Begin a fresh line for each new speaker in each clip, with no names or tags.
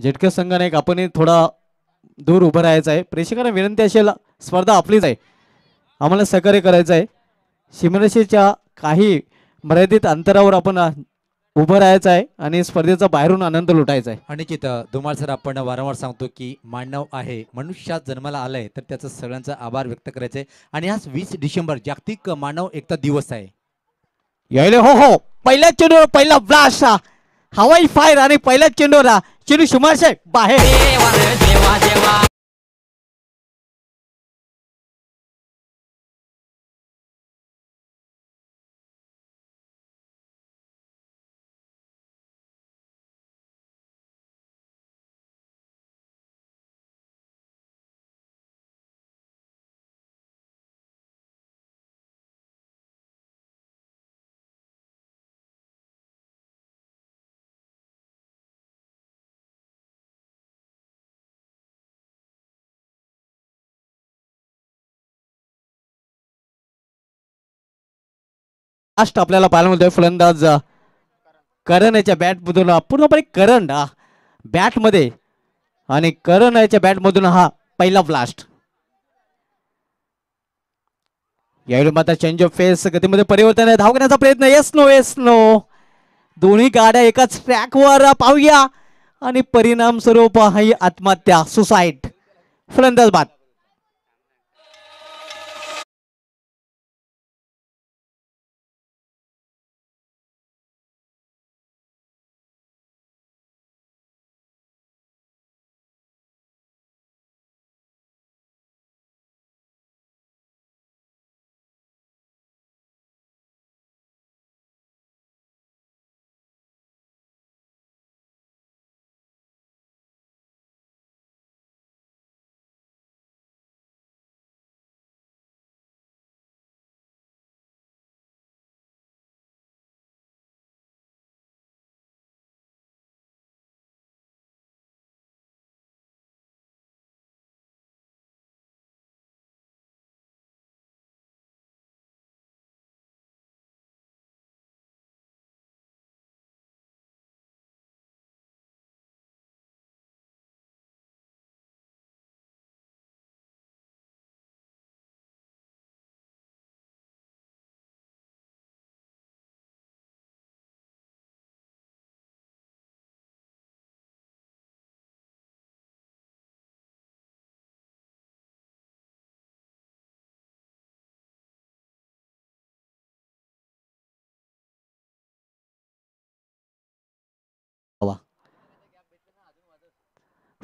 झटक्या संघाने एक आपणही थोडा दूर उभं राहायचं आहे प्रेक्षकांना विनंती असेल स्पर्धा आपलीच आहे आम्हाला सहकार्य करायचं आहे सीमरेषेच्या काही मर्यादित अंतरावर आपण उभं राहायचं आहे आणि स्पर्धेचा बाहेरून आनंद लुटायचा
आहे चित धुमाळ सर आपण वारंवार सांगतो की मानव आहे मनुष्यात जन्माला आलाय तर त्याचा सगळ्यांचा आभार व्यक्त करायचा आहे आणि आज वीस डिसेंबर जागतिक मानव एकता दिवस आहे
यायले हो हो पहिल्या चेंडूवर पहिला ब्लास्ट हवाई फायर आणि पहिल्याच चेंडूला चेंडू
शुमार शेख बाहेर लास्ट आपल्याला पाहायला
मिळतोय फलंदाज करण याच्या मधून पूर्णपणे करण बॅट मध्ये आणि करण याच्या मधून हा पहिला ब्लास्ट यावेळी मात्र चेंज ऑफ फेस गतीमध्ये परिवर्तन आहे धाव प्रयत्न येस नो येस नो दोन्ही गाड्या एकाच ट्रॅकवर पाहूया आणि परिणाम स्वरूप ही आत्महत्या सुसाईड फलंदाज बात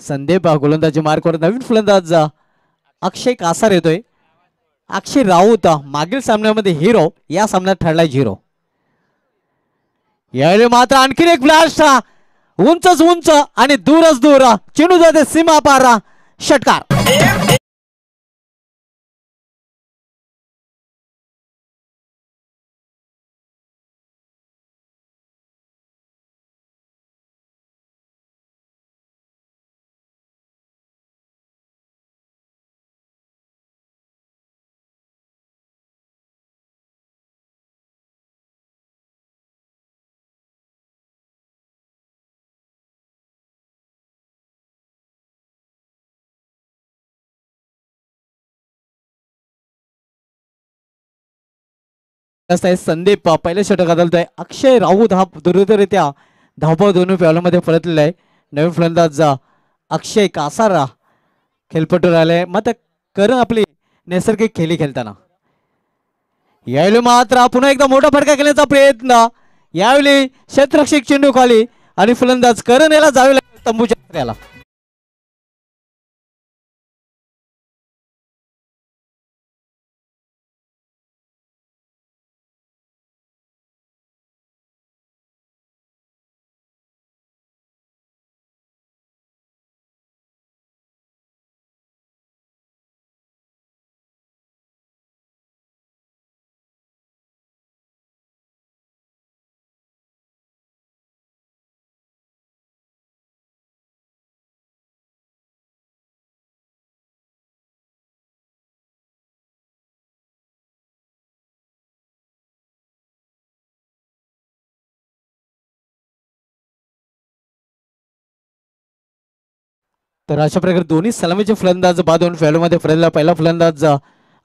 संदेप गोलंदाजी मार्कवर नवीन फलंदाज अक्षय कासार येतोय अक्षय राऊत मागील सामन्यामध्ये हिरो या सामन्यात ठरलाय झिरो यावेळी मात्र आणखीन एक ब्लास्ट उंचच उंच आणि दूरच दूर चिनू जाते सीमा पारा षटकार
आहे संदीप पहिले षटक
आदलतोय अक्षय राऊत हा दुर्दरित्या धावपाव दोन्ही मध्ये परतलेला आहे नवीन फलंदाज अक्षय कासारा खेळपटू आलाय मग करण आपली नैसर्गिक खेळी खेळताना यावेळी मात्र पुन्हा एकदा मोठा फटका केल्याचा प्रयत्न यावेळी क्षेत्रक्षिक चेंडू खाली आणि फलंदाज करण याला जावे लागेल तंबूच्या तर अशा प्रकारे दोन्ही सलामीचे फलंदाज बाद होऊन फॅलोमध्ये फिरलेला पहिला फलंदाज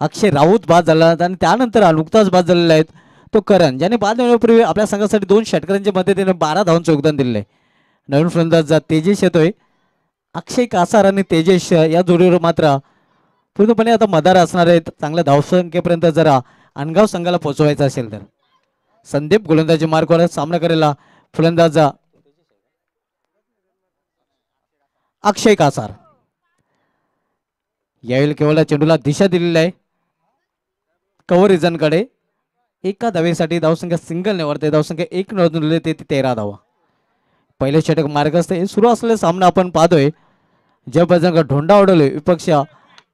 अक्षय राऊत बाद झाला आणि त्यानंतर नुकताच बाद झालेला आहेत तो करण ज्याने बाद होण्यापूर्वी आपल्या संघासाठी दोन मध्ये मदतीने बारा धावांचं योगदान दिलेलं आहे नवीन फलंदाज तेजेश येतोय अक्षय कासार आणि तेजेश या जोडीवर मात्र पूर्णपणे आता मदार असणार आहेत चांगल्या धावसंख्येपर्यंत जरा अनगाव संघाला पोचवायचा असेल तर संदीप गोलंदाजी मार्गावर सामना करायला फलंदाजा अक्षय कासार यावेळी केवळ चेंडूला दिशा दिलेली आहे कवर कडे एका धावेसाठी धावसंख्या सिंगल निवडते धावसंख्या एक नोंदवले ते तेरा धावा पहिले षटक मार्ग असते सुरू असलेला सामना आपण पाहतोय ज्या बजरंग ढोंडा उडवले विपक्ष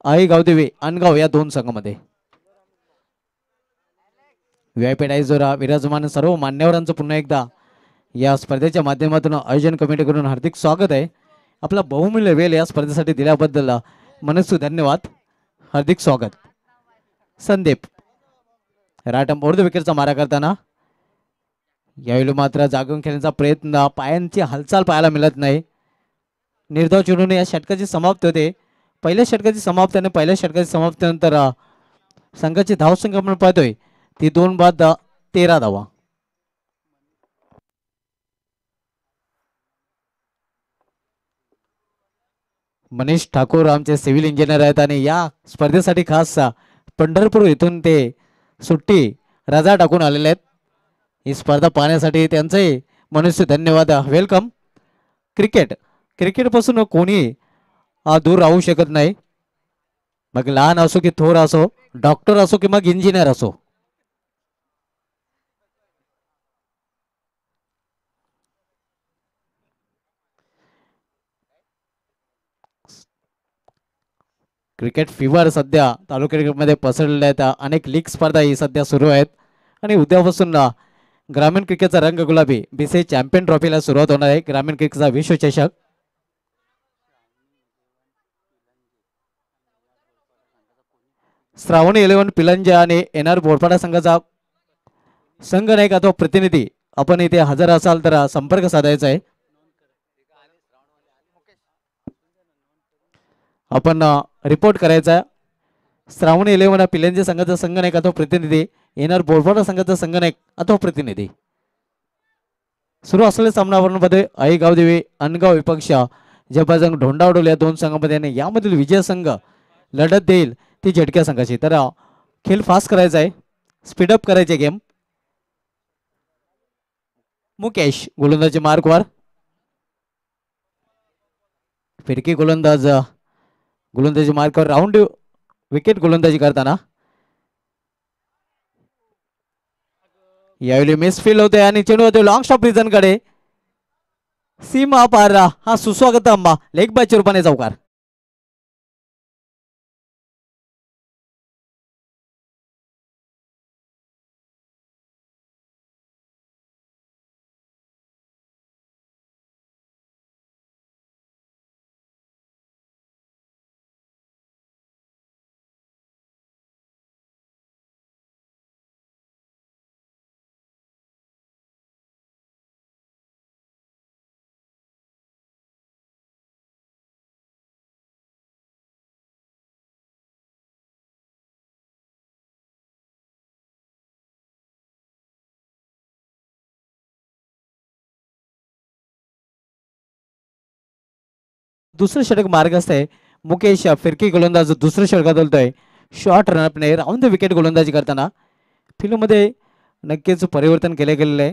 आई गावदेवी अनगाव या दोन संघामध्ये आय जोरा विराजमान सर्व मान्यवरांचं पुन्हा एकदा या स्पर्धेच्या माध्यमातून आयोजन कमिटीकडून हार्दिक स्वागत आहे आपला बहुमूल्य वेळ या स्पर्धेसाठी दिल्याबद्दल मनसू धन्यवाद हार्दिक स्वागत संदीप राटम अर्ध विकेटचा मारा करताना यावेळी मात्र जागून खेळण्याचा प्रयत्न पायांची हालचाल पाहायला मिळत नाही निर्धाव चिडून या षटकाची समाप्ती होते पहिल्या षटकाची समाप्ती आणि पहिल्या षटकाची समाप्तीनंतर संघाची धावसंख्या आपण पाहतोय ती दोन बाद तेरा धावा मनीष ठाकूर आमचे सिव्हिल इंजिनियर आहेत आणि या स्पर्धेसाठी खास पंढरपूर इथून ते सुट्टी रजा टाकून आलेले आहेत ही स्पर्धा पाहण्यासाठी त्यांचंही मनुष्य धन्यवाद वेलकम क्रिकेट क्रिकेटपासून कोणी दूर राहू शकत नाही मग लहान असो की थोर असो डॉक्टर असो की मग इंजिनियर असो क्रिकेट फीवर सध्या तालुक्यामध्ये पसरलेल्या आहेत अनेक लीग स्पर्धा ही सध्या सुरू आहेत आणि उद्यापासून ग्रामीण क्रिकेटचा रंग गुलाबी बी सी चॅम्पियन ट्रॉफीला सुरुवात होणार आहे ग्रामीण क्रिकेटचा विश्वचषक श्रावण इलेव्हन पिलंजा आणि एन आर बोरपाडा संघाचा संघ नायक अथवा प्रतिनिधी आपण इथे हजर असाल तर संपर्क साधायचा आहे आपण रिपोर्ट करायचा श्रावण इलेव्हन पिल्यांच्या संघाचा संघनायक अथवा प्रतिनिधी येणार बोरफाटा संघाचा संघनायक अथवा प्रतिनिधी सुरू असलेल्या मध्ये आईगाव देवी अनगाव विपक्ष जबरजंग ढोंडावडोल या दोन संघामध्ये आणि यामधील विजय संघ लढत देईल ती झटक्या संघाची तर खेळ फास्ट करायचा आहे स्पीडअप करायचे गेम मुकेश गोलंदाजी मार्कवर फिरकी गोलंदाज गोलंदाजी मार्गावर राऊंड विकेट गोलंदाजी करताना यावेळी मिस फील होते आणि चेंडू होते लॉंग स्टॉप रिझन कडे सीमा पारा हा सुस्वागत
अम्मा लेग बायच्या रूपाने चौकार
दुसरं षटक मार्ग आहे मुकेश फिरकी गोलंदाज दुसरं षटकात बोलतोय शॉर्ट रनअपने राऊंड द विकेट गोलंदाजी करताना फिल्ममध्ये नक्कीच परिवर्तन केले गेलेलं आहे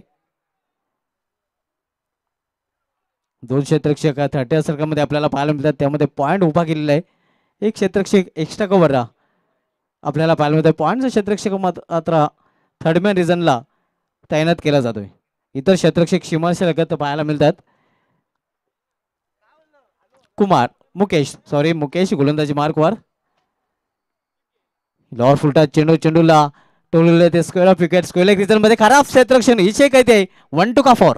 दोन क्षेत्रक्षक थर्टी सर्कलमध्ये आपल्याला पाहायला मिळतात त्यामध्ये पॉईंट उभा केलेला आहे एक क्षेत्रक्षक एक्स्ट्रा कव्हरला आपल्याला पाहायला मिळतं पॉईंटचा क्षेत्रक्षक मात्र थर्डमॅन रिझनला तैनात केला जातोय इतर क्षेत्रक्षक शिमाशी लगत पाहायला मिळतात कुमार मुकेश सॉरी मुकेश गोलंदाजी मार्कवर लॉर फुलटा चेंडू चेंडूला टोलले ते square off wicket square leg region मध्ये खराब क्षेत्रक्षण हिशे काय ते वन टू का फोर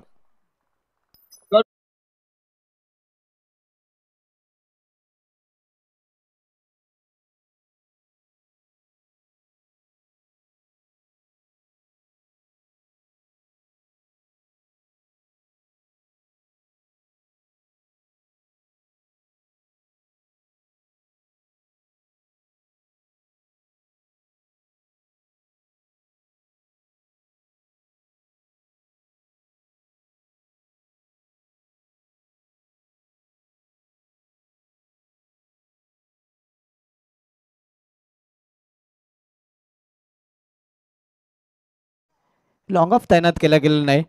लॉंग ऑफ तैनात केला
गेलेला नाही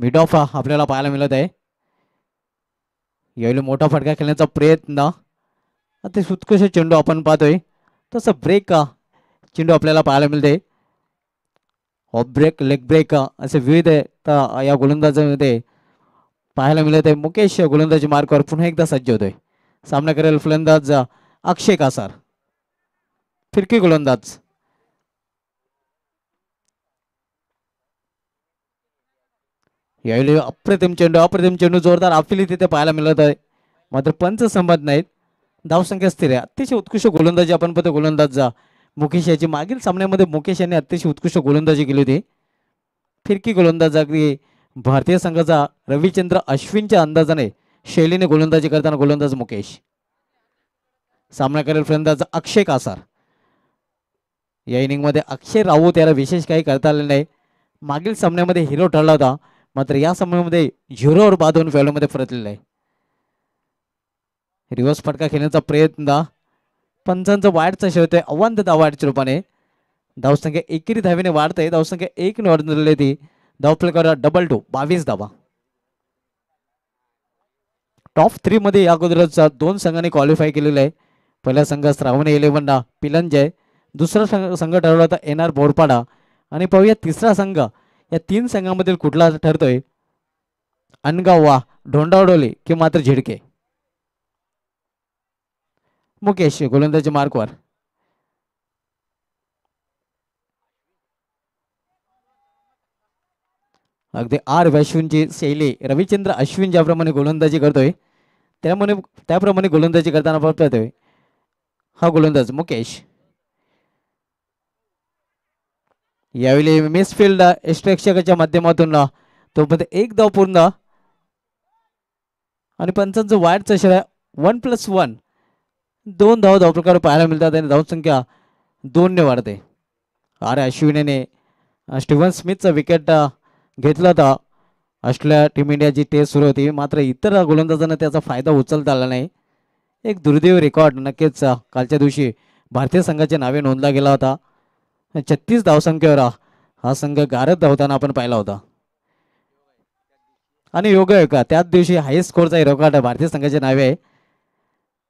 मिड ऑफ आपल्याला पाहायला मिळत आहे यावेळी मोठा फटका खेळण्याचा प्रयत्न ते सुतकश चेंडू आपण पाहतोय तसं ब्रेक चेंडू आपल्याला पाहायला मिळते ऑफ ब्रेक लेग ब्रेक असे विविध या गोलंदाजामध्ये पाहायला मिळत आहे मुकेश गोलंदाजी मार्कवर पुन्हा एकदा सज्ज होतोय सामना करेल फलंदाज अक्षय कासार फिरकी गोलंदाज यावेळी अप्रतिम चेंडू अप्रतिम चेंडू जोरदार आपली तिथे पाहायला मिळत आहे मात्र पंच संबंध नाहीत धावसंख्या स्थिर आहे अतिशय उत्कृष्ट गोलंदाजी आपण गोलंदाज जा मुकेश याची मागील सामन्यामध्ये मुकेश यांनी अतिशय उत्कृष्ट गोलंदाजी केली होती फिरकी गोलंदाज गोलंदाजा भारतीय संघाचा रविचंद्र अश्विनच्या अंदाजाने शैलीने गोलंदाजी करताना गोलंदाज मुकेश सामना करेल फलंदाज अक्षय कासार या इनिंगमध्ये अक्षय राऊत याला विशेष काही करता आले नाही मागील सामन्यामध्ये हिरो ठरला होता मात्र या सामन्यामध्ये झिरोवर बाद होऊन मध्ये परतलेलं आहे रिवर्स फटका खेळण्याचा प्रयत्न पंचांचा वाढचा शेवते अवांत धावाडच्या रूपाने धावसंख्या एकेरी वाढत वाढते धावसंख्या एक न वाढलेली ती धावफलकावर डबल टू बावीस धावा टॉप मध्ये थ्री या अगोदरचा दोन संघांनी क्वालिफाय केलेलं आहे पहिला संघ श्रावणी ना पिलंजय दुसरा संघ ठरवला होता एन आर बोरपाडा आणि पाहूया तिसरा संघ या तीन संघामधील कुठला ठरतोय अनगाव वा ढोंडावडोले कि मात्र झिडके मुकेश गोलंदाजी मार्कवार अगदी आर वैश्विनची शैली रविचंद्र अश्विन ज्याप्रमाणे गोलंदाजी करतोय त्यामुळे त्याप्रमाणे गोलंदाजी करताना पाहतोय हा गोलंदाज मुकेश यावेळी मिसफिल्ड यष्टरक्षकाच्या माध्यमातून तो पण एक धाव पूर्ण आणि पंचांचं वाईटचा आहे वन प्लस वन दोन धाव धाव प्रकार पाहायला मिळतात आणि धावसंख्या दोनने वाढते अरे अश्विनीने स्टीव्हन स्मिथचा विकेट घेतला होता ऑस्ट्रेलिया टीम इंडियाची टेस्ट सुरू होती मात्र इतर गोलंदाजांना त्याचा फायदा उचलता आला नाही एक दुर्दैव रेकॉर्ड नक्कीच कालच्या दिवशी भारतीय संघाच्या नावे नोंदला गेला होता छत्तीस धावसंख्येवर हा संघ गारद धावताना आपण पाहिला होता आणि योग आहे का त्याच दिवशी हायस्ट स्कोरचा हिरो कार्ड भारतीय संघाचे नावे आहे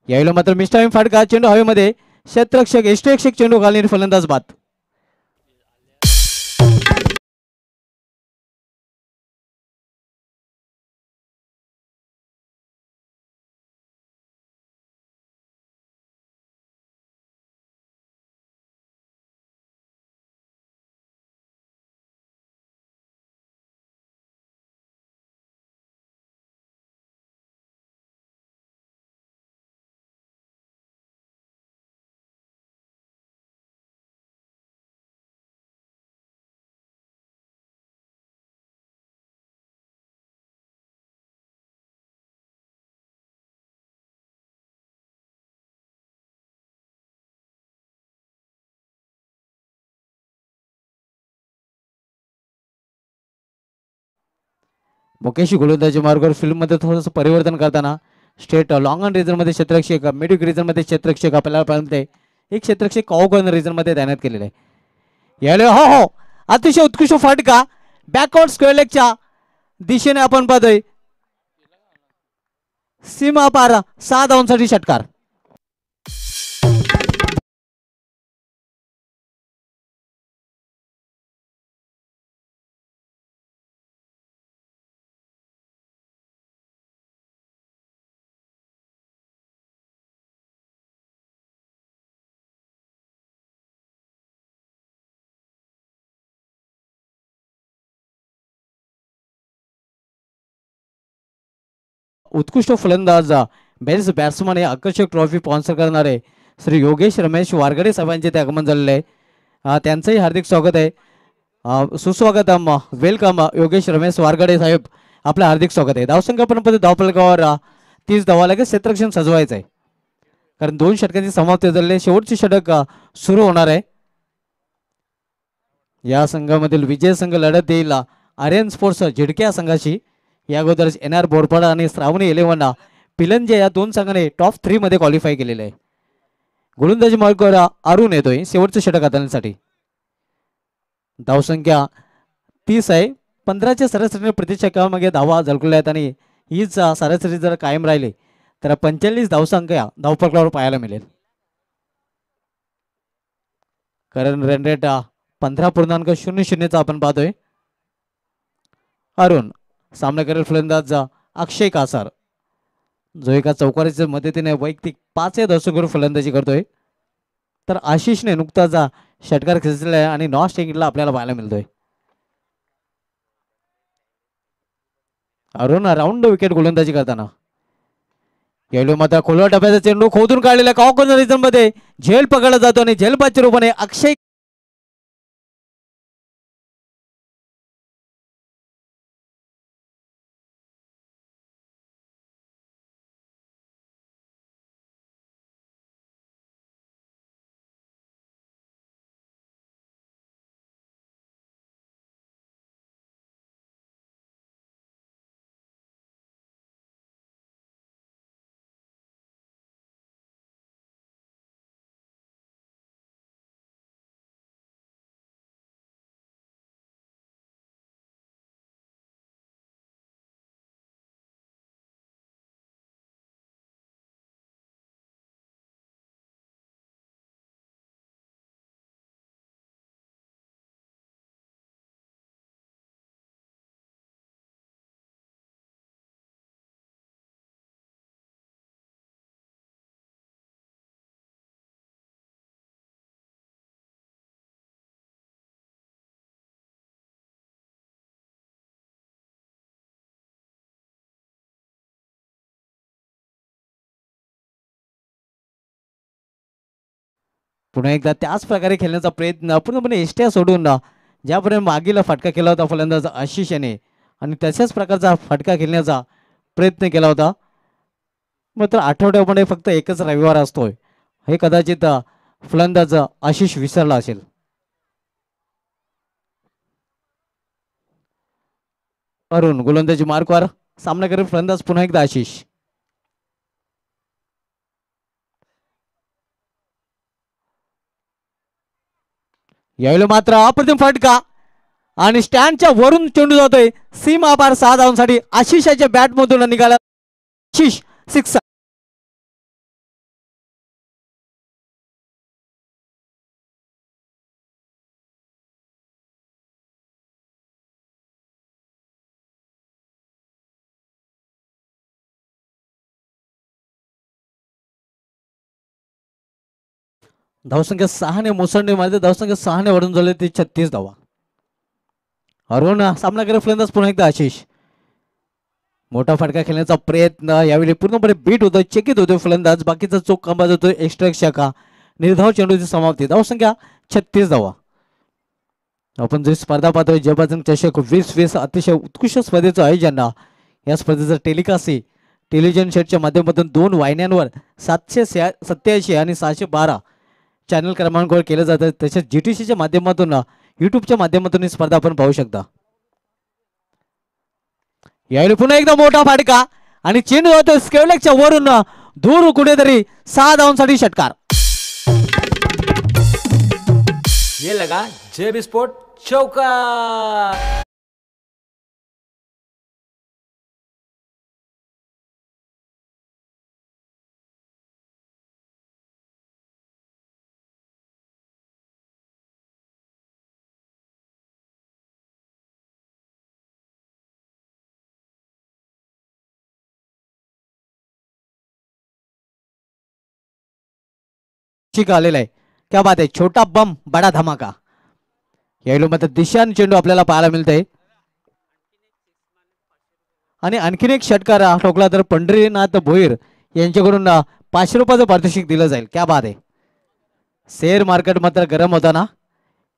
यावेळेला मात्र मिस्टर फाटका चेंडू हवेमध्ये शतरक्षक यष्टीरक्षक चेंडू घालणे फलंदाज बात मुकेशी गोलंदाजी मार्गावर मध्ये थोडंसं परिवर्तन करताना स्ट्रेट लॉंग ऑन रिझनमध्ये क्षेत्रक्षक मिडिक रिझनमध्ये क्षेत्रक्षक आपल्याला पाहिजे एक क्षेत्रक्षक ऑफ रिझनमध्ये तैनात केलेलं आहे यावेळी हो हो अतिशय उत्कृष्ट फटका बॅकवर्ड स्क्वेअर दिशेने आपण पाहतोय सीमा पारा सहा धावांसाठी षटकार
उत्कृष्ट फलंदाज
बेस्ट बॅट्समन हे आकर्षक ट्रॉफी स्पॉन्सर करणारे श्री योगेश रमेश वारगडे साहेबांचे ते आगमन झालेलं आहे त्यांचंही हार्दिक स्वागत आहे सुस्वागतम वेलकम योगेश रमेश वारगडे साहेब आपलं हार्दिक स्वागत आहे धावसंख्या परंपरे धावपलकावर तीस धावा लगेच क्षेत्रक्षण सजवायचं आहे कारण दोन षटकांची समाप्ती झाले शेवटची षटक सुरू होणार आहे या संघामधील विजय संघ लढत येईल आर्यन स्पोर्ट्स झिडक्या संघाशी या अगोदर एन आर बोरपाडा आणि श्रावणी इलेव्हनला पिलंजे या दोन संघाने टॉप थ्रीमध्ये क्वालिफाय केलेले आहे गोलंदाजी मार्गाला अरुण येतोय शेवटचं षटक हाताळण्यासाठी धावसंख्या तीस आहे पंधराच्या सरासरीने मागे धावा झळकल्या आहेत आणि हीच सरासरी जर कायम राहिली तर पंचेचाळीस धावसंख्या धावपकडावर पाहायला मिळेल कारण रन पंधरा पूर्णांक शून्य शून्यचा आपण पाहतोय अरुण सामना करेल फलंदाज अक्षय कासार जो एका चौकारीच्या मदतीने वैयक्तिक पाच या करून फलंदाजी करतोय तर आशिषने नुकताच षटकार खेचलेला आहे आणि नॉन स्टेकिंगला आपल्याला पाहायला मिळतोय अरुण राऊंड विकेट गोलंदाजी करताना येलो मात्र खोलवा टप्प्याचा चेंडू खोदून काढलेला रिझन मध्ये झेल पकडला जातो आणि झेलपाच्या
रूपाने अक्षय पुन्हा एकदा
त्याच प्रकारे खेळण्याचा प्रयत्न पूर्णपणे एष्ट्या सोडून ज्यापर्यंत मागील फटका केला होता फलंदाज आशिष याने आणि तशाच प्रकारचा फटका खेळण्याचा प्रयत्न केला होता मात्र आठवड्यामध्ये फक्त एकच रविवार असतोय हे कदाचित फलंदाज आशिष विसरला असेल अरुण गोलंदाजी मार्कवर सामना करेल फलंदाज पुन्हा एकदा आशिष यावेळी मात्र अप्रतिम फटका आणि स्टँडच्या वरून चेंडू जातोय सीमा पार सहा धावांसाठी आशिषाच्या बॅटमधून निघाला आशिष
सिक्स
धावसंख्या सहाने
मोसंडी मारली धावसंख्या सहाने वाढून झाले ते छत्तीस धावा हरवून सामना करे फलंदाज पुन्हा एकदा आशिष मोठा फटका खेळण्याचा प्रयत्न यावेळी पूर्णपणे बीट होतो चेकित होतो फलंदाज बाकीचा चोख कंबा होतो एक्स्ट्रा शाखा निर्धाव चेंडूची समाप्ती धावसंख्या छत्तीस धावा आपण जरी स्पर्धा पाहतोय जयबाजन चषक वीस वीस अतिशय उत्कृष्ट स्पर्धेचं आयोजन या स्पर्धेचं टेलिकास्ट टेलिव्हिजन शेटच्या माध्यमातून दोन वाहिन्यांवर सातशे सत्याऐंशी आणि सहाशे बारा चॅनल क्रमांकावर केलं जातं तसेच जी टी सीच्या माध्यमातून युट्यूबच्या माध्यमातून ही स्पर्धा आपण पाहू शकता यावेळी पुन्हा एकदा मोठा फाटका आणि चेंडू होतो स्केवलेकच्या वरून दूर कुठेतरी सहा धावांसाठी षटकार ये लगा जे स्पोर्ट चौका
ठीक आलेलं आहे क्या बात आहे
छोटा बम बडा धमाका येलो मात्र दिशान चेंडू आपल्याला पाहायला मिळत आणि आणखीन एक षटकार ठोकला तर पंढरीनाथ भोईर यांच्याकडून पाचशे रुपयाचं पारितोषिक दिलं जाईल क्या बात आहे शेअर मार्केट मात्र गरम होता ना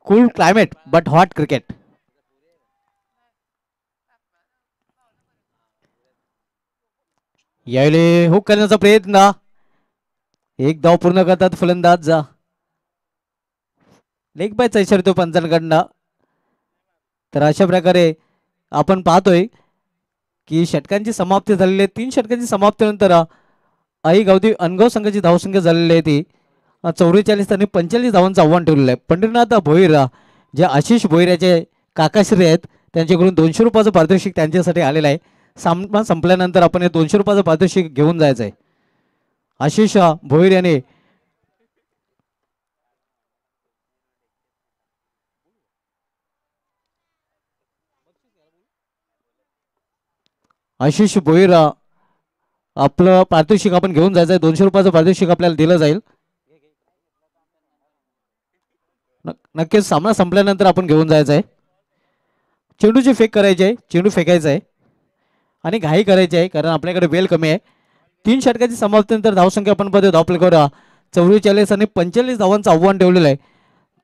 cool climate but hot cricket यावेळी हुक करण्याचा प्रयत्न एक धाव पूर्ण करतात फलंदाज जा लेग बायचा इशारतो तो पंचांकडनं तर अशा प्रकारे आपण पाहतोय की षटकांची समाप्ती झालेली आहे तीन षटकांची समाप्तीनंतर आई गावती अनगाव संघाची धावसंख्या झालेली आहे ती चौवेचाळीस आणि पंचेचाळीस धावांचं आव्हान ठेवलेलं आहे पंढरीनाथ भोईरा जे आशिष भोईराचे काकाश्री आहेत त्यांच्याकडून दोनशे रुपयाचं पारितोषिक त्यांच्यासाठी आलेलं आहे सामना संपल्यानंतर आपण हे दोनशे रुपयाचं पारितोषिक घेऊन जायचं आहे आशिष भोईर याने आशिष भोईर आपलं पारितोषिक आपण घेऊन जायचं आहे दोनशे रुपयाचं पारितोषिक आपल्याला दिलं जाईल नक्कीच सामना संपल्यानंतर आपण घेऊन जायचं आहे चेंडूची फेक करायची आहे चेंडू फेकायचा आहे आणि घाई करायची आहे कारण आपल्याकडे वेल कमी आहे तीन षटकाची समाप्तीनंतर धावसंख्या आपण पाहतो करा चौवेचाळीस आणि पंचेचाळीस धावांचं आव्हान ठेवलेलं आहे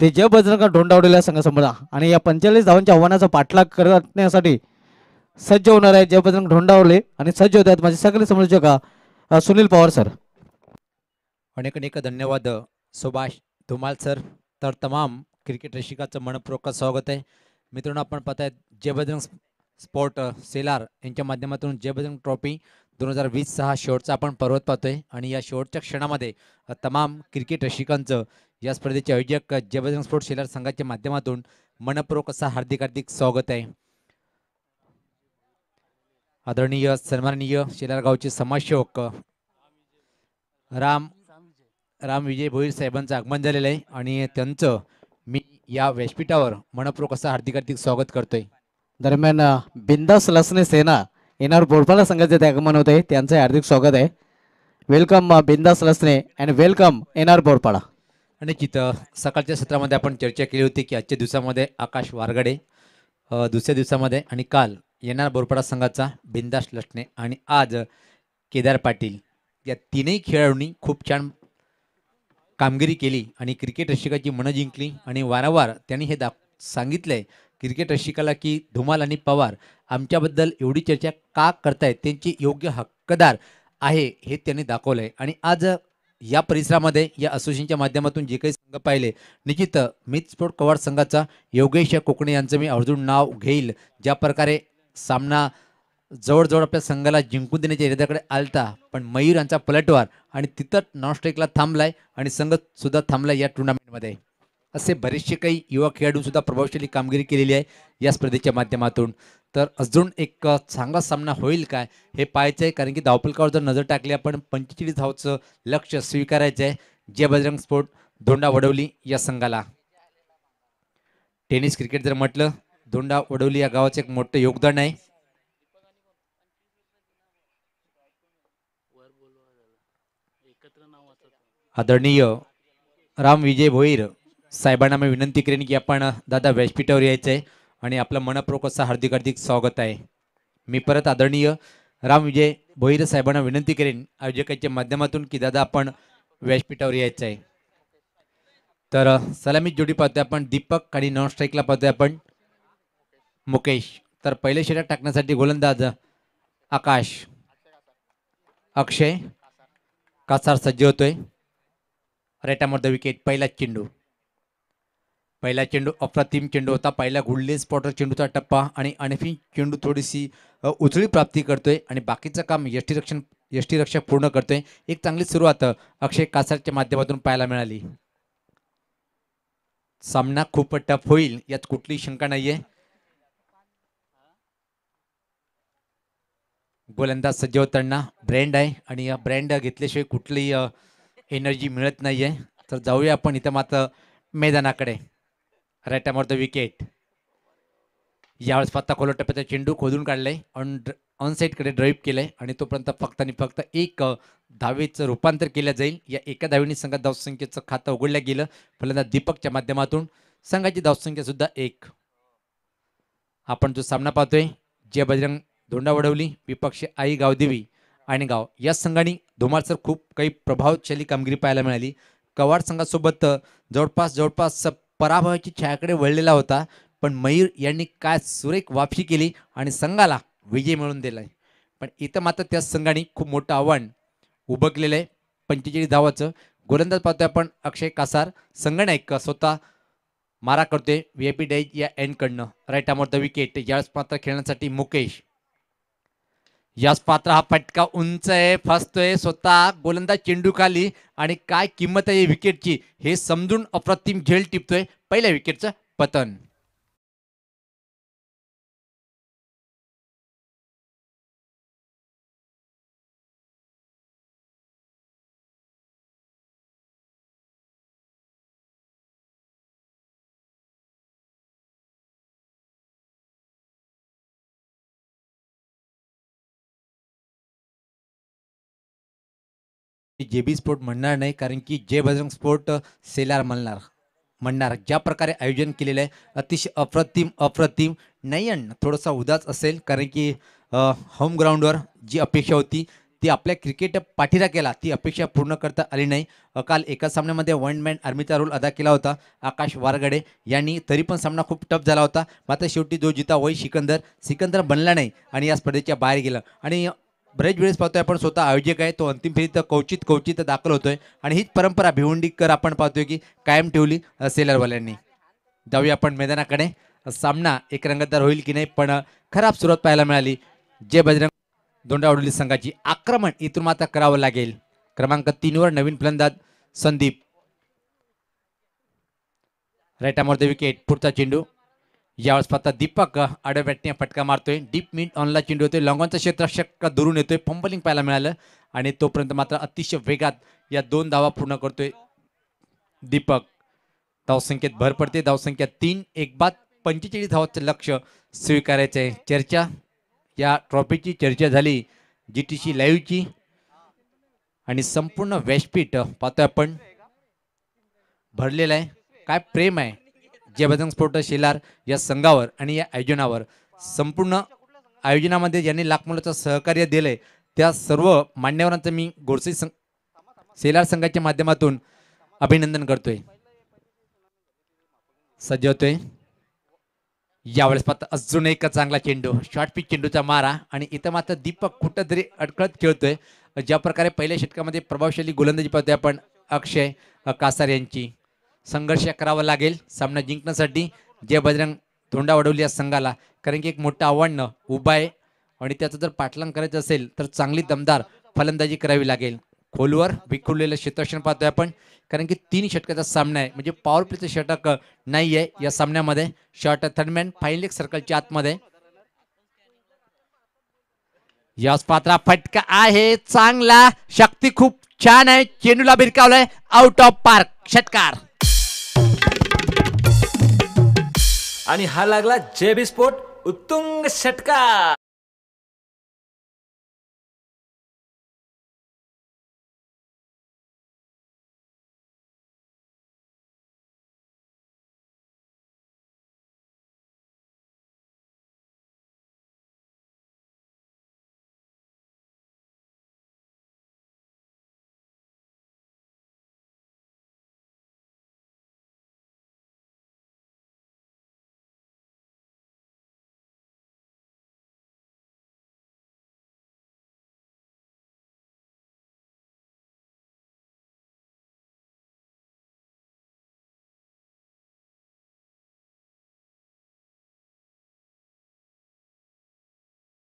ते जय बजरंग ढोंडावलेल्या संघासमोर आणि या पंचेचाळीस धावांच्या आव्हानाचा पाठलाग करण्यासाठी सज्ज होणार आहे जय बजरंग ढोंडावले आणि सज्ज होत आहेत माझे सगळे समर्थक सुनील पवार सर
अनेक अनेक धन्यवाद सुभाष धुमाल सर तर तमाम क्रिकेट रसिकाचं मनपूर्वक स्वागत आहे मित्रांनो आपण पाहत आहेत जय बजरंग स्पोर्ट सेलार यांच्या माध्यमातून जय बजरंग ट्रॉफी दोन हजार वीसचा हा शेवटचा आपण पर्वत पाहतोय आणि या शेवटच्या क्षणामध्ये तमाम क्रिकेट रसिकांचं या स्पर्धेचे आयोजक जबरदस्त स्पोर्ट्स शेलर संघाच्या माध्यमातून मनपूर्वक असं हार्दिक हार्दिक स्वागत आहे आदरणीय सन्माननीय गावचे समाजसेवक राम राम विजय भोईर साहेबांचं आगमन झालेलं आहे आणि त्यांचं मी या व्यासपीठावर मनपूर्वक असं हार्दिक हार्दिक स्वागत करतोय दरम्यान
बिंदास लसने सेना येणार बोरपाला संघाचे ते आगमन होते त्यांचं हार्दिक स्वागत आहे वेलकम बिंदास लसने अँड वेलकम येणार बोरपाडा
आणि तिथं सकाळच्या सत्रामध्ये आपण चर्चा केली होती की आजच्या दिवसामध्ये आकाश वारगडे दुसऱ्या दिवसामध्ये आणि काल येणार बोरपाडा संघाचा बिंदास लसणे आणि आज केदार पाटील या तीनही खेळाडूंनी खूप छान कामगिरी केली आणि क्रिकेट रसिकाची मनं जिंकली आणि वारंवार त्यांनी हे दाख सांगितलंय क्रिकेट रसिकाला की धुमाल आणि पवार आमच्याबद्दल एवढी चर्चा का करतायत त्यांची योग्य हक्कदार आहे हे त्यांनी दाखवलं आहे आणि आज या परिसरामध्ये या असोसिएशनच्या माध्यमातून जे काही संघ पाहिले निश्चित मित स्पोर्ट कवाड संघाचा योगेश कोकणे यांचं मी अर्जुन नाव घेईल ज्या प्रकारे सामना जवळजवळ आपल्या संघाला जिंकून देण्याच्या इराद्याकडे आलता पण मयूर यांचा पलटवार आणि तिथं नॉनस्ट्राईकला थांबलाय आणि संघ सुद्धा थांबलाय या टुर्नामेंटमध्ये असे बरेचसे काही युवा खेळाडूंसुद्धा प्रभावशाली कामगिरी केलेली आहे या स्पर्धेच्या माध्यमातून तर अजून एक चांगला सामना होईल काय हे पाहायचं आहे कारण की धावपलकावर जर नजर टाकली आपण पंचेचाळीस धावचं लक्ष स्वीकारायचं आहे जय बजरंग स्पोर्ट धोंडा वडवली या संघाला टेनिस क्रिकेट जर म्हटलं धोंडा वडवली या गावाचं एक मोठं योगदान आहे आदरणीय राम विजय भोईर साहेबांना मी विनंती करेन की आपण दादा व्यासपीठावर यायचं आहे आणि आपलं मनप्रोकचं हार्दिक हार्दिक स्वागत आहे मी परत आदरणीय राम विजय भोईर साहेबांना विनंती करेन आयोजकाच्या माध्यमातून की दादा आपण व्यासपीठावर यायचं आहे तर सलामीत जोडी पाहतोय आपण दीपक आणि नॉन स्ट्राईकला पाहतोय आपण मुकेश तर पहिले शेटात टाकण्यासाठी गोलंदाज आकाश अक्षय कासार सज्ज होतोय द विकेट पहिलाच चेंडू पहिला चेंडू अप्रतिम चेंडू होता पहिला गुडले स्पॉटर चेंडूचा टप्पा आणि अनफी चेंडू थोडीशी उचळी प्राप्ती करतोय आणि बाकीचं काम यष्टीरक्षण रक्षक पूर्ण करतोय एक चांगली सुरुवात अक्षय कासारच्या माध्यमातून पाहायला मिळाली सामना खूप टफ होईल यात कुठलीही शंका नाहीये गोलंदाज होताना ब्रँड आहे आणि या ब्रँड घेतल्याशिवाय कुठलीही एनर्जी मिळत नाहीये तर जाऊया आपण इथं मात्र मैदानाकडे राईट टायमावर द विकेट यावेळेस पत्ता खोलो टप्प्याचा चेंडू खोदून काढलाय ऑन ऑन साईडकडे ड्राईव्ह केलाय आणि तोपर्यंत फक्त आणि फक्त एक धावेचं रूपांतर केलं जाईल या एका धावेने संघात धावसंख्येचं खातं उघडलं गेलं फलंदा दीपकच्या माध्यमातून संघाची धावसंख्या सुद्धा एक आपण जो सामना पाहतोय जय बजरंग धोंडा वडवली विपक्ष आई गावदेवी आणि गाव या संघाने धुमाळसर खूप काही प्रभावशाली कामगिरी पाहायला मिळाली कवाड संघासोबत जवळपास जवळपास पराभवाची छायाकडे वळलेला होता पण मयूर यांनी काय सुरेख वापसी केली आणि संघाला विजय मिळवून दिलाय पण इथं मात्र त्या संघाने खूप मोठं आव्हान उभकलेलं आहे पंचेचाळीस धावाचं गोलंदाज पाहतोय आपण अक्षय कासार संगणक स्वतः मारा करतोय व्ही आय पी डेज या एनकडनं राईट आमोर द विकेट ज्यावेळेस मात्र खेळण्यासाठी मुकेश यास पात्र हा फटका उंच आहे फसतोय स्वतः गोलंदाज चेंडू खाली आणि काय किंमत आहे विकेटची हे समजून अप्रतिम झेल टिपतोय पहिल्या विकेटचं पतन जे बी स्पोर्ट म्हणणार नाही कारण की जय बजरंग स्पोर्ट सेलार म्हणणार म्हणणार ज्या प्रकारे आयोजन केलेलं आहे अतिशय अप्रतिम अप्रतिम नाही नयन थोडासा उदास असेल कारण की होम ग्राउंडवर जी अपेक्षा होती ती आपल्या क्रिकेट पाठीरा केला ती अपेक्षा पूर्ण करता आली नाही काल एका सामन्यामध्ये वन मॅन आर्मीचा रोल अदा केला होता आकाश वारगडे यांनी तरी पण सामना खूप टफ झाला होता मात्र शेवटी जो जिता वय सिकंदर सिकंदर बनला नाही आणि या स्पर्धेच्या बाहेर गेला आणि बरेच वेळेस पाहतोय आपण स्वतः आयोजक आहे तो अंतिम फेरीत कौचित कौचित दाखल होतोय आणि हीच परंपरा भिवंडीकर आपण पाहतोय की कायम ठेवली सेलरवाल्यांनी जाऊया आपण मैदानाकडे सामना एक रंगतदार होईल की नाही पण खराब सुरुवात पाहायला मिळाली जे बजरंग दोंडावडोली संघाची आक्रमण इथून मात्र करावं लागेल क्रमांक तीनवर नवीन फलंदाज संदीप राईटामोर विकेट पुढचा चेंडू यावेळेस पाहता दीपक आडव्या बॅटने फटका मारतोय डीप मिंट ऑनला चेंडू होतोय लॉंगॉनचा क्षेत्रक्षक दुरून येतोय पंपलिंग पाहायला मिळालं आणि तोपर्यंत मात्र अतिशय वेगात या दोन धावा पूर्ण करतोय दीपक धावसंख्येत भर पडते धावसंख्या तीन एक बाद पंचेचाळीस धावाचं लक्ष स्वीकारायचं आहे चर्चा या ट्रॉफीची चर्चा झाली जी टी सी लाईव्हची आणि संपूर्ण व्यासपीठ पाहतोय आपण भरलेलं आहे काय प्रेम आहे जय बजरंग स्फोट शेलार या संघावर आणि या आयोजनावर संपूर्ण आयोजनामध्ये ज्यांनी लाख मुलाचं सहकार्य दिलं त्या सर्व मान्यवरांचं मी गोडसे संघ शेलार संघाच्या माध्यमातून अभिनंदन करतोय सज्ज होतोय यावेळेस मात्र अजून एक चांगला चेंडू शॉर्ट पिच चेंडूचा मारा आणि इथं मात्र दीपक कुठं तरी अडकळत खेळतोय ज्या प्रकारे पहिल्या षटकामध्ये प्रभावशाली गोलंदाजी पाहतोय आपण अक्षय कासार यांची संघर्ष करावा लागेल सामना जिंकण्यासाठी जय बजरंग धोंडा वाढवली या संघाला कारण की एक मोठं आव्हान उभा आहे आणि त्याचं जर पाठलांग करायचं असेल तर चांगली दमदार फलंदाजी करावी लागेल खोलवर विखुरलेलं क्षेत्रक्षण पाहतोय आपण कारण की तीन षटकाचा सामना आहे म्हणजे पॉवर प्लेचं षटक नाही या सामन्यामध्ये शॉर्ट थर्डमॅन फाईन सर्कलच्या आतमध्ये यश पात्रा फटका आहे चांगला शक्ती खूप छान आहे चेंडूला भिरकावलाय आउट ऑफ पार्क षटकार
आणि हा लागला जेबी स्पोर्ट उत्तुंग षटका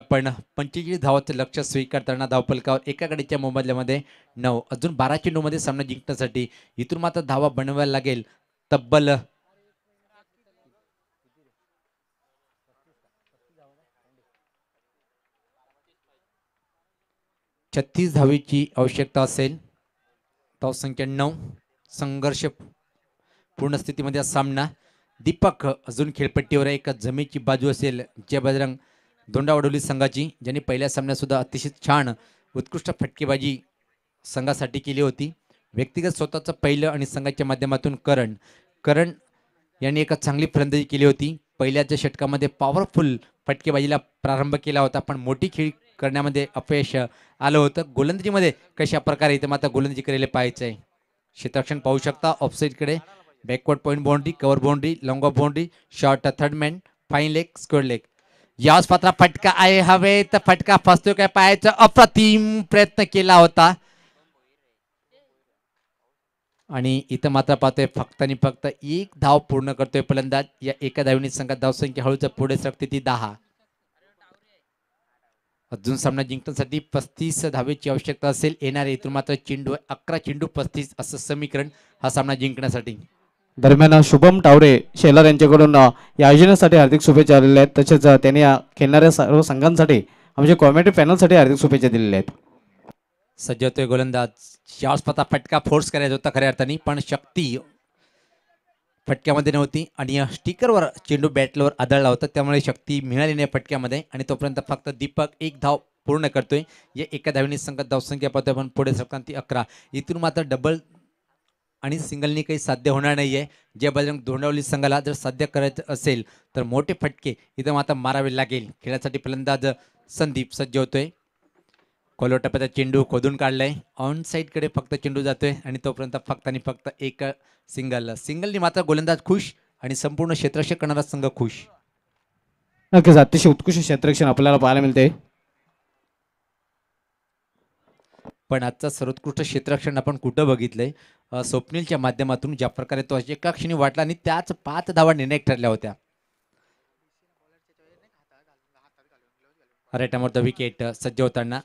पण पंचेचाळीस धावाचं लक्ष स्वीकारताना धावपलकावर एकाकडेच्या मोबदल्यामध्ये नऊ अजून बारा चेंडूमध्ये सामना जिंकण्यासाठी इथून मात्र धावा बनवायला लागेल तब्बल छत्तीस धावीची आवश्यकता असेल धाव संख्या नऊ संघर्ष पूर्ण स्थितीमध्ये सामना दीपक अजून खेळपट्टीवर एका जमेची बाजू असेल जय बजरंग दोंडावडोली संघाची ज्यांनी पहिल्या सामन्यात सुद्धा अतिशय छान उत्कृष्ट फटकेबाजी संघासाठी केली होती व्यक्तिगत स्वतःचं पहिलं आणि संघाच्या माध्यमातून करण करण यांनी एका चांगली फलंदाजी केली होती पहिल्याच्या षटकामध्ये पॉवरफुल फटकेबाजीला प्रारंभ केला होता पण मोठी खेळी करण्यामध्ये अपयश आलं होतं गोलंदाजीमध्ये कशा प्रकारे इथे मात्र गोलंदाजी करायला पाहायचं आहे क्षेत्रक्षण पाहू शकता ऑफसाईडकडे backward point boundary cover boundary long off boundary short third man fine leg square leg याच पात्रा फटका आहे हवे तर फटका फसतो काय पाहायचा अप्रतिम प्रयत्न केला होता आणि इथं मात्र पाहतोय फक्त आणि फक्त एक धाव पूर्ण करतोय फलंदाज या एका धावीने संघात धावसंख्या हळूच पुढे सरते ती दहा अजून सामना जिंकण्यासाठी पस्तीस धावेची आवश्यकता असेल येणारे इथून मात्र चेंडू अकरा चेंडू पस्तीस असं समीकरण हा सामना जिंकण्यासाठी दरम्यान
शुभम टावरे शेलार यांच्याकडून या आयोजनासाठी हार्दिक शुभेच्छा आलेल्या आहेत तसेच त्यांनी खेळणाऱ्या सर्व संघांसाठी आमच्या कॉमेंट्री पॅनलसाठी हार्दिक शुभेच्छा दिलेल्या आहेत
सज्जतोय गोलंदाज शाहस्पता फटका फोर्स करायचा होता खऱ्या अर्थाने पण शक्ती फटक्यामध्ये नव्हती आणि या स्टिकरवर चेंडू बॅटलवर आदळला होता त्यामुळे शक्ती मिळाली नाही फटक्यामध्ये आणि तोपर्यंत फक्त दीपक एक धाव पूर्ण करतोय या एका धावीने संघात धावसंख्या पाहतोय पण पुढे सरकार अकरा इथून मात्र डबल आणि सिंगलनी काही साध्य होणार नाही आहे जे बजरंग धोंडावली संघाला जर साध्य करायचं असेल तर मोठे फटके इथं मात्र मारावे लागेल खेळासाठी फलंदाज संदीप सज्ज होतोय कोलो टप्प्याचा चेंडू खोदून काढलाय ऑन कडे फक्त चेंडू जातोय आणि तोपर्यंत फक्त आणि फक्त एक सिंगल सिंगलनी मात्र गोलंदाज खुश आणि संपूर्ण क्षेत्रक्षक करणारा संघ खुश नक्कीच अतिशय उत्कृष्ट क्षेत्रक्षण आपल्याला पाहायला मिळते पण आजचा सर्वोत्कृष्ट क्षेत्रक्षण आपण कुठं बघितलंय स्वप्नीलच्या माध्यमातून ज्या प्रकारे तो एका क्षणी वाटला आणि त्याच पाच धावा निर्णय ठरल्या होत्या रेटामोर द विकेट सज्ज होताना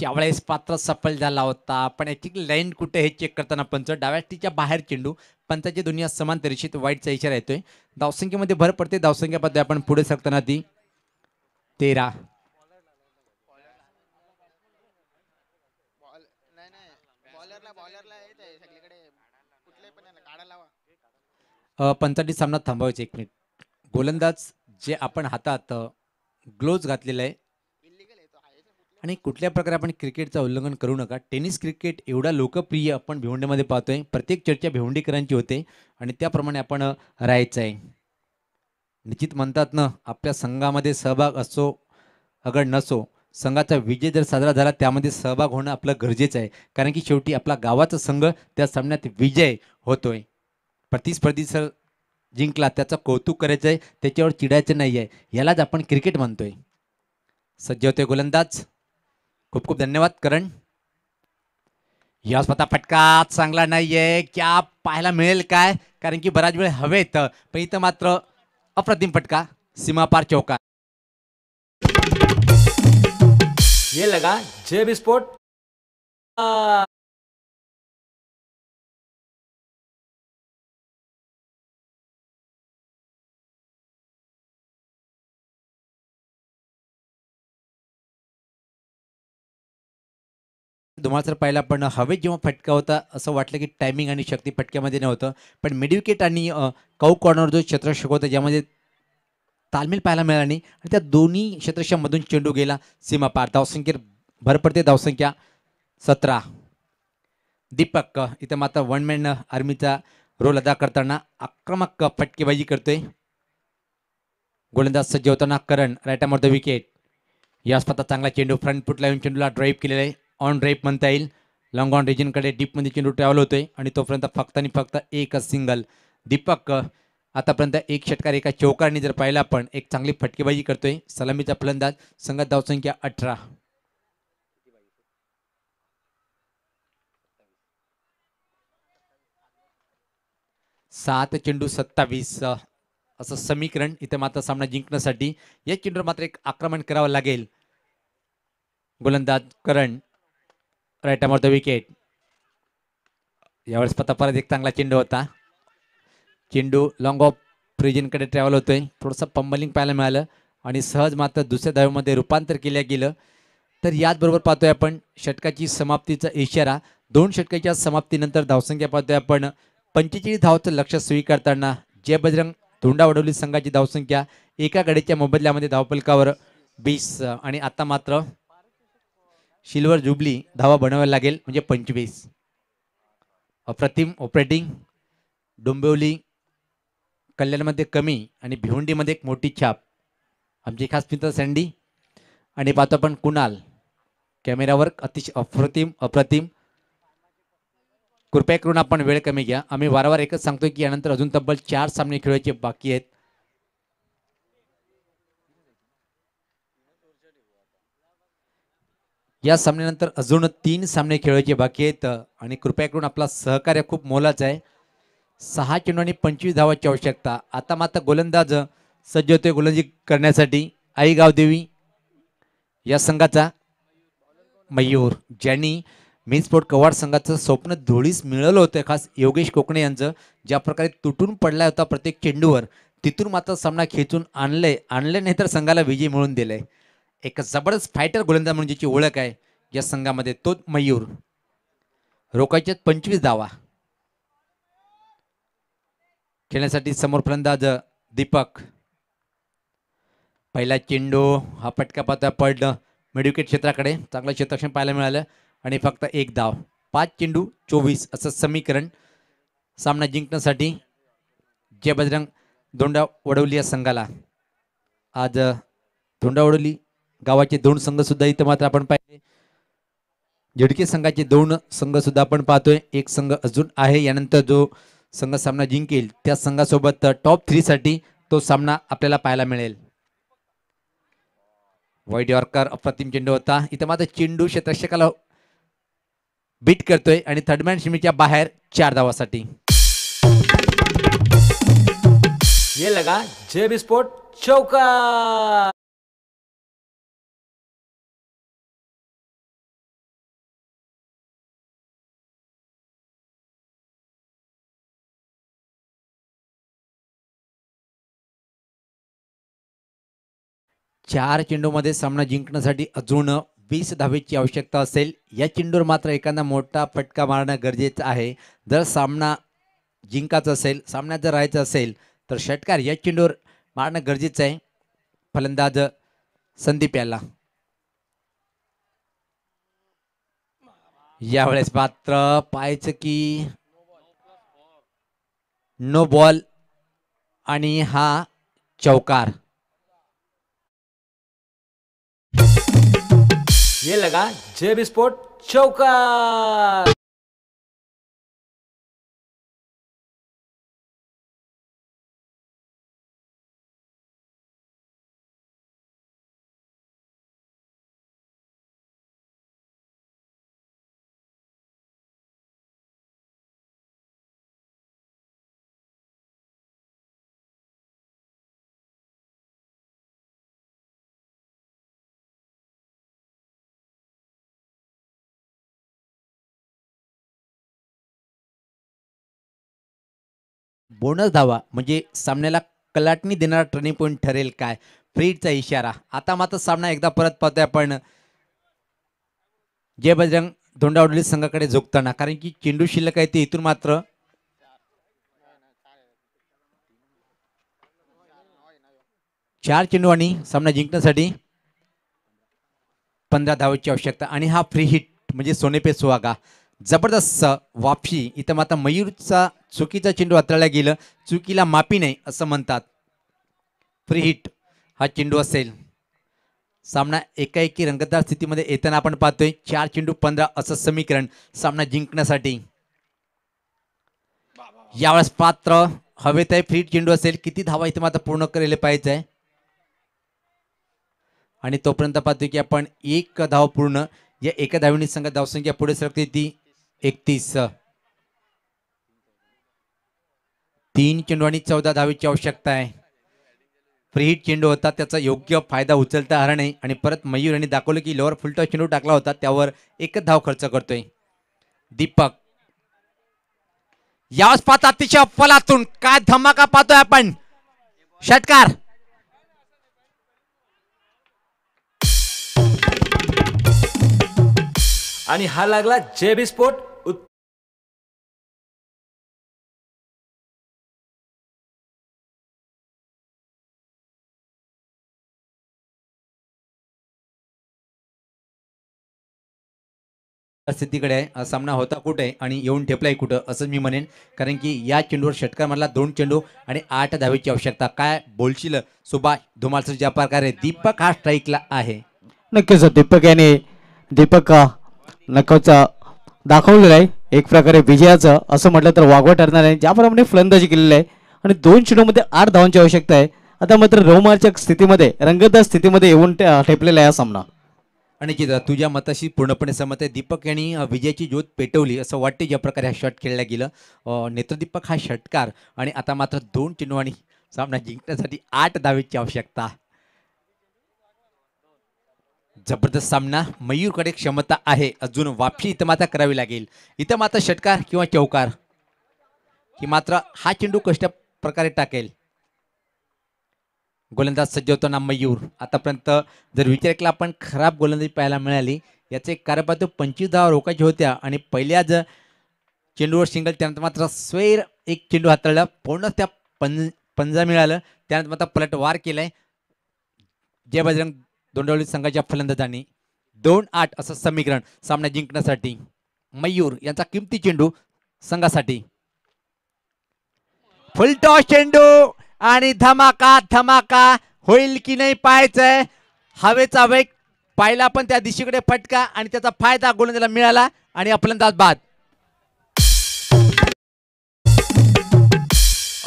यावेळेस पात्र सफल झाला होता पण याची लाईन कुठे हे चेक करताना पंच डाव्याटीच्या बाहेर चेंडू पंचाची दुनिया समान तरीशीत वाईटचा इशारा येतोय धावसंख्येमध्ये भर पडते धावसंख्येबद्दल आपण पुढे सांगताना ती तेरा पंचाटी सामना थांबवायचा एक मिनिट गोलंदाज जे आपण हातात ग्लोव्ज घातलेलं आहे आणि कुठल्या प्रकारे आपण क्रिकेटचं उल्लंघन करू नका टेनिस क्रिकेट एवढा लोकप्रिय आपण भिवंडीमध्ये पाहतोय प्रत्येक चर्चा भिवंडीकरांची होते आणि त्याप्रमाणे आपण राहायचं आहे निश्चित म्हणतात ना आपल्या संघामध्ये सहभाग असो अगर नसो संघाचा विजय जर साजरा झाला त्यामध्ये सहभाग होणं आपलं गरजेचं आहे कारण की शेवटी आपला गावाचा संघ त्या सामन्यात विजय होतोय प्रतिस्पर्धी सर जिंकला त्याचं कौतुक करायचं आहे त्याच्यावर चिडायचं नाही आहे यालाच आपण क्रिकेट म्हणतोय सज्ज होते गोलंदाज खूप खूप धन्यवाद करण या स्वतः फटका चांगला नाही आहे क्या पाहायला मिळेल काय कारण की बराच वेळ हवेत पण इथं मात्र अप्रतिम फटका सीमापार चौका ये लगा जे
स्पोर्ट सर
पाहिला पण हवेत जेव्हा फटका होता असं वाटलं की टायमिंग आणि शक्ती फटक्यामध्ये नव्हतं पण मिडविकेट आणि कौ कॉर्नर जो क्षेत्रक्षक होता ज्यामध्ये तालमेल पाहायला मिळाला नाही आणि त्या दोन्ही क्षेत्रशामधून चेंडू गेला सीमा पार धावसंख्येत भर पडते धावसंख्या सतरा दीपक इथं मात्र वन मॅन आर्मीचा रोल अदा करताना आक्रमक फटकेबाजी करतोय गोलंदाज सज्ज होताना करण रायटामोर द विकेट या स्पर्धा चांगला चेंडू फ्रंट फुटला येऊन चेंडूला ड्राईव्ह केलेला आहे ऑन ड्राईव्ह म्हणता येईल लॉंग ऑन रिजनकडे डीपमध्ये चेंडू ट्रॅव्हल होतोय आणि तोपर्यंत फक्त आणि फक्त एकच सिंगल दीपक आतापर्यंत एक षटकार एका चौकारने जर पाहिला आपण एक चांगली फटकेबाजी करतोय सलामीचा फलंदाज संघात धावसंख्या अठरा सात चेंडू सत्तावीस असं समीकरण इथे मात्र सामना जिंकण्यासाठी या चेंडूवर मात्र एक आक्रमण करावं लागेल गोलंदाज करण राईट द विकेट यावेळेस पत्ता परत एक चांगला चेंडू होता चेंडू लॉंग ऑफ प्रिजनकडे ट्रॅव्हल होतोय थोडंसं पंबलिंग पाहायला मिळालं आणि सहज मात्र दुसऱ्या धावेमध्ये रूपांतर केल्या गेलं तर याचबरोबर पाहतोय आपण षटकाची समाप्तीचा इशारा दोन षटकाच्या समाप्तीनंतर धावसंख्या पाहतोय आपण पंचेचाळीस धावाचं लक्ष स्वीकारताना जय बजरंग वडवली संघाची धावसंख्या एका गडीच्या मोबदल्यामध्ये धावपलकावर बीस आणि आता मात्र शिल्वर जुबली धावा बनवायला लागेल म्हणजे पंचवीस अप्रतिम ऑपरेटिंग डोंबिवली कल्याणमध्ये कमी आणि भिवंडीमध्ये एक मोठी छाप आमची खास मित्र सँडी आणि पाहतो आपण कुणाल कॅमेरावर अतिशय अप्रतिम अप्रतिम कृपया करून आपण वेळ कमी घ्या आम्ही वारंवार एकच सांगतो की यानंतर अजून तब्बल चार सामने खेळायचे बाकी आहेत या सामन्यानंतर अजून तीन सामने खेळायचे बाकी आहेत आणि कृपया करून आपला सहकार्य खूप मोलाचं आहे सहा आणि पंचवीस धावाची आवश्यकता आता मात्र गोलंदाज सज्ज होते गोलंदाजी करण्यासाठी आई गावदेवी या संघाचा मयूर ज्यांनी मी स्पोर्ट कवाड संघाचं स्वप्न धुळीस मिळवलं होतं खास योगेश कोकणे यांचं ज्या प्रकारे तुटून पडला होता प्रत्येक चेंडूवर तिथून मात्र सामना खेचून आणले आणलं नाही तर संघाला विजय मिळून दिलाय एक जबरदस्त फायटर गोलंदाज म्हणून ज्याची ओळख आहे या संघामध्ये तो मयूर रोकायच्या पंचवीस धावा खेळण्यासाठी समोर फलंदाज दीपक पहिला चेंडू हा पटका पाता पडलं मेडिकेट क्षेत्राकडे चांगलं क्षेत्रक्षण पाहायला मिळालं आणि फक्त एक धाव पाच चेंडू चोवीस असं समीकरण सामना जिंकण्यासाठी जय बजरंग धोंडा वडवली या संघाला आज धोंडा वडवली गावाचे दोन संघ सुद्धा इथं मात्र आपण पाहिले झिडके संघाचे दोन संघ सुद्धा आपण पाहतोय एक संघ अजून आहे यानंतर जो संघ सामना जिंकेल त्या संघासोबत टॉप थ्रीसाठी तो सामना आपल्याला पाहायला मिळेल वाईट यॉर्कर अप्रतिम चेंडू होता इथं मात्र चेंडू क्षेत्रक्षकाला बीट करतोय आणि थर्डमॅन शिमीच्या बाहेर चार धावासाठी
ये लगा जेब स्पोर्ट चौका
चार
चेंडूमध्ये सामना जिंकण्यासाठी अजून वीस धावेची आवश्यकता असेल या चेंडूवर मात्र एखादा मोठा फटका मारणं गरजेचं आहे जर सामना जिंकायचा असेल सामन्यात जर राहायचं असेल तर षटकार या चेंडूवर मारणं गरजेचं आहे फलंदाज संदीप याला यावेळेस मात्र पाहायचं की नो बॉल आणि हा चौकार ये लगा जेब स्पोर्ट चौका बोनस धावा म्हणजे सामन्याला कलाटणी देणारा टर्निंग पॉईंट ठरेल काय फ्रीडचा इशारा आता मात्र सामना एकदा परत पाहतोय आपण जय बजरंग धोंडावडली संघाकडे झोकताना कारण की चेंडू शिल्लक आहे ते इथून मात्र चार चेंडू आणि सामना जिंकण्यासाठी पंधरा धावाची आवश्यकता आणि हा फ्री हिट म्हणजे सोनेपे सुहागा जबरदस्त वाफी इथं माता मयूरचा चुकीचा चेंडू हाताळला गेलं चुकीला मापी नाही असं म्हणतात फ्री हिट हा चेंडू असेल सामना एकाएकी रंगतदार स्थितीमध्ये येताना आपण पाहतोय चार चेंडू पंधरा असं समीकरण सामना जिंकण्यासाठी यावेळेस पात्र हवेत आहे फ्री चेंडू असेल किती धावा इथं मात्र पूर्ण केले पाहिजे आणि तोपर्यंत पाहतोय की आपण एक धाव पूर्ण या एका धावीने संघात धावसंख्या पुढे सरकते ती एकतीस तीन चेंडू आणि चौदा धावीची आवश्यकता आहे हिट चेंडू होता त्याचा योग्य फायदा उचलता आला नाही आणि परत मयूर यांनी दाखवलं की लोअर फुलटा चेंडू टाकला होता त्यावर एकच धाव खर्च करतोय दीपक याच पाहता अतिशय फलातून काय धमाका पाहतोय आपण षटकार
आणि हा लागला जेबी स्पोर्ट स्थितीकडे आहे
सामना होता कुठे आणि येऊन ठेपलाय कुठं असं मी म्हणेन कारण की या चेंडूवर षटकार मारला दोन चेंडू आणि आठ धावेची आवश्यकता काय बोलशील सुभाष धुमालसर ज्या प्रकारे दीपक हा स्ट्राईकला आहे
नक्कीच दीपक याने दीपक नकोचा दाखवलेला आहे एक प्रकारे विजयाचं असं म्हटलं तर वागवा ठरणार आहे ज्याप्रमाणे फलंदाजी केलेली आहे आणि दोन चेंडूमध्ये आठ धावांची आवश्यकता आहे आता मात्र रोमार्चक स्थितीमध्ये रंगतदार स्थितीमध्ये येऊन ठेपलेला आहे हा सामना
आणि तुझ्या मताशी पूर्णपणे सहमत आहे दीपक यांनी विजयाची ज्योत पेटवली असं वाटते ज्या प्रकारे हा शॉट खेळला गेलं नेत्रदीपक हा षटकार आणि आता मात्र दोन आणि सामना जिंकण्यासाठी आठ दावेची आवश्यकता जबरदस्त सामना मयूरकडे क्षमता आहे अजून वापशी इथं माता करावी लागेल इथं मात्र षटकार किंवा चौकार की मात्र हा चेंडू कष्ट प्रकारे टाकेल गोलंदाज सज्ज होतो ना मयूर आतापर्यंत जर विचार केला आपण खराब गोलंदाजी पाहायला मिळाली याचे कार्यपात्र पंचवीस धावा रोखायच्या होत्या आणि पहिल्याच चेंडूवर सिंगल त्यानंतर मात्र स्वैर एक चेंडू हाताळला पूर्ण त्या पंज पंजा मिळालं त्यानंतर मात्र वार केलाय जय बजरंग दोंडवली संघाच्या फलंदाजांनी दोन आठ असं समीकरण सामना जिंकण्यासाठी मयूर यांचा किमती चेंडू संघासाठी फुलटॉस चेंडू आणि धमाका धमाका होईल की नाही पाहायचंय हवेचा वेग पाहिला पण त्या दिशेकडे फटका आणि त्याचा फायदा गोलंदाजला मिळाला आणि फलंदाज बाद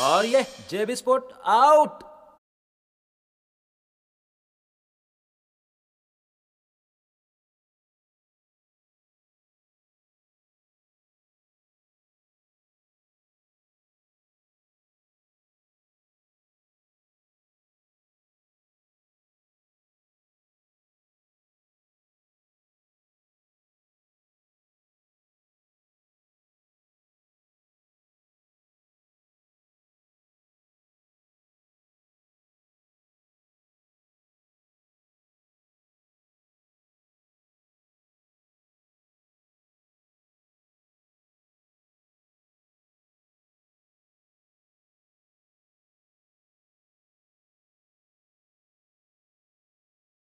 और ये जेबी स्पोर्ट आउट